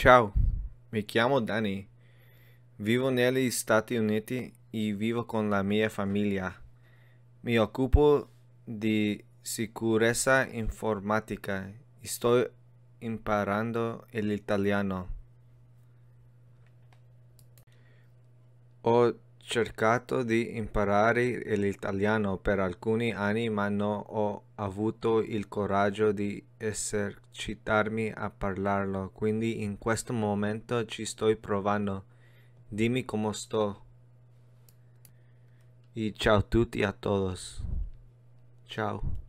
Ciao, mi chiamo Dani. Vivo negli Stati Uniti y vivo con la mia familia. Me ocupo de seguridad informática. Estoy imparando el italiano. cercato di imparare l'italiano per alcuni anni, ma non ho avuto il coraggio di esercitarmi a parlarlo, quindi in questo momento ci sto provando. Dimmi come sto. E ciao a tutti e a todos. Ciao.